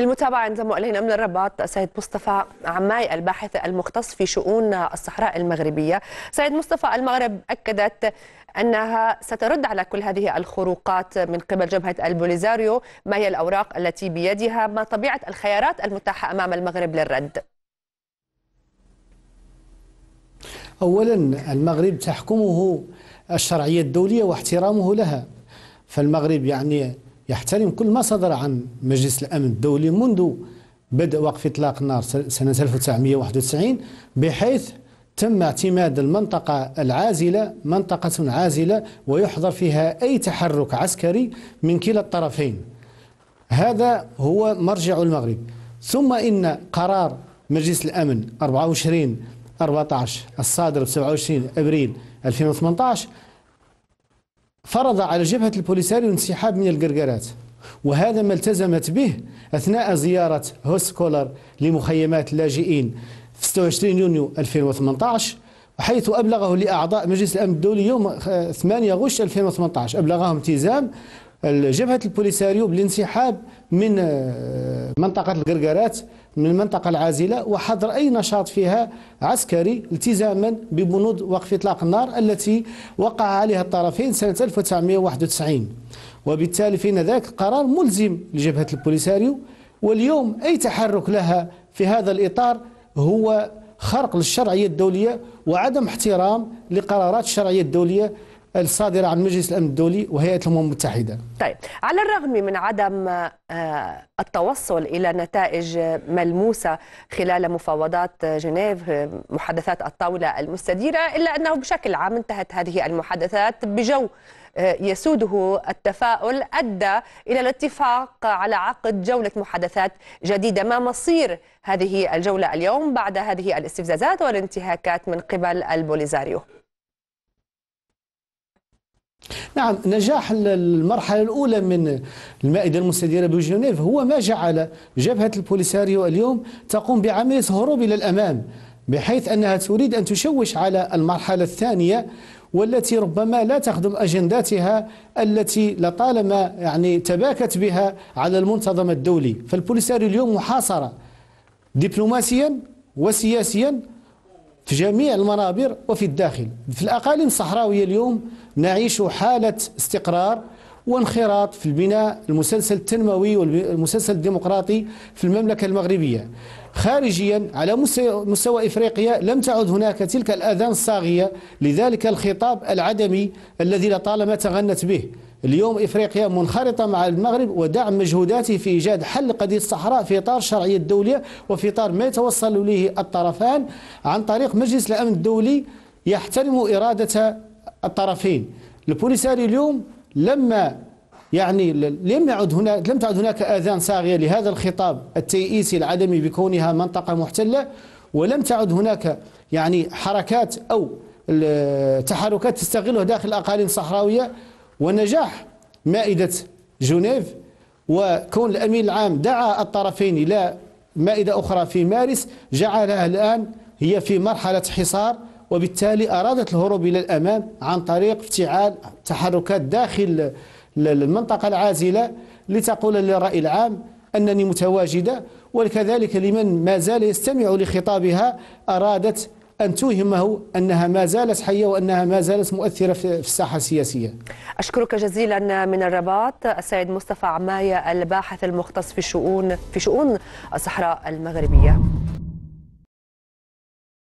للمتابعة ينضم إلينا من الرباط سيد مصطفى عماي الباحث المختص في شؤون الصحراء المغربية سيد مصطفى المغرب أكدت أنها سترد على كل هذه الخروقات من قبل جبهة البوليزاريو ما هي الأوراق التي بيدها ما طبيعة الخيارات المتاحة أمام المغرب للرد أولا المغرب تحكمه الشرعية الدولية واحترامه لها فالمغرب يعني يحترم كل ما صدر عن مجلس الأمن الدولي منذ بدء وقف إطلاق النار سنة 1991 بحيث تم اعتماد المنطقة العازلة منطقة عازلة ويحظر فيها أي تحرك عسكري من كلا الطرفين هذا هو مرجع المغرب ثم إن قرار مجلس الأمن 24 14 الصادر ب 27 أبريل 2018 فرض على جبهة البوليساريو انسحاب من القرقرات وهذا ما التزمت به أثناء زيارة هوسكولر لمخيمات اللاجئين في 26 يونيو 2018 حيث أبلغه لأعضاء مجلس الأمن الدولي يوم 8 غش 2018 أبلغهم التزام جبهة البوليساريو بالانسحاب من آه، منطقة القرقرات من المنطقة العازلة وحظر أي نشاط فيها عسكري التزاما ببنود وقف إطلاق النار التي وقع عليها الطرفين سنة 1991 وبالتالي فإن ذاك قرار ملزم لجبهة البوليساريو واليوم أي تحرك لها في هذا الإطار هو خرق للشرعية الدولية وعدم احترام لقرارات الشرعية الدولية الصادرة عن مجلس الأمن الدولي وهيئة الأمم المتحدة طيب على الرغم من عدم آه، التوصل إلى نتائج ملموسة خلال مفاوضات جنيف آه، محادثات الطاولة المستديرة إلا أنه بشكل عام انتهت هذه المحادثات بجو آه، يسوده التفاؤل أدى إلى الاتفاق على عقد جولة محادثات جديدة ما مصير هذه الجولة اليوم بعد هذه الاستفزازات والانتهاكات من قبل البوليزاريو نعم نجاح المرحلة الأولى من المائدة المستديرة بجنيف هو ما جعل جبهة البوليساريو اليوم تقوم بعملية هروب إلى الأمام بحيث أنها تريد أن تشوش على المرحلة الثانية والتي ربما لا تخدم اجنداتها التي لطالما يعني تباكت بها على المنتظم الدولي، فالبوليساريو اليوم محاصره دبلوماسيا وسياسيا في جميع المنابر وفي الداخل في الأقاليم الصحراوية اليوم نعيش حالة استقرار وانخراط في البناء المسلسل التنموي والمسلسل الديمقراطي في المملكة المغربية خارجيا على مستوى إفريقيا لم تعد هناك تلك الأذان الصاغية لذلك الخطاب العدمي الذي لطالما تغنت به اليوم إفريقيا منخرطة مع المغرب ودعم مجهوداته في إيجاد حل قضية الصحراء في إطار الشرعية الدولية وفي إطار ما يتوصل إليه الطرفان عن طريق مجلس الأمن الدولي يحترم إرادة الطرفين البوليساري اليوم لما يعني لم يعد هناك لم تعد هناك اذان صاغيه لهذا الخطاب التيئيسي العدمي بكونها منطقه محتله ولم تعد هناك يعني حركات او تحركات تستغلها داخل الاقاليم الصحراويه ونجاح مائدة جنيف وكون الأمين العام دعا الطرفين إلى مائدة أخرى في مارس جعلها الآن هي في مرحلة حصار وبالتالي أرادت الهروب إلى الأمام عن طريق افتعال تحركات داخل المنطقة العازلة لتقول للرأي العام أنني متواجدة وكذلك لمن ما زال يستمع لخطابها أرادت أن توهمه أنها ما زالت حية وأنها ما زالت مؤثرة في الساحة السياسية أشكرك جزيلا من الرباط السيد مصطفى عماية الباحث المختص في شؤون في شؤون الصحراء المغربية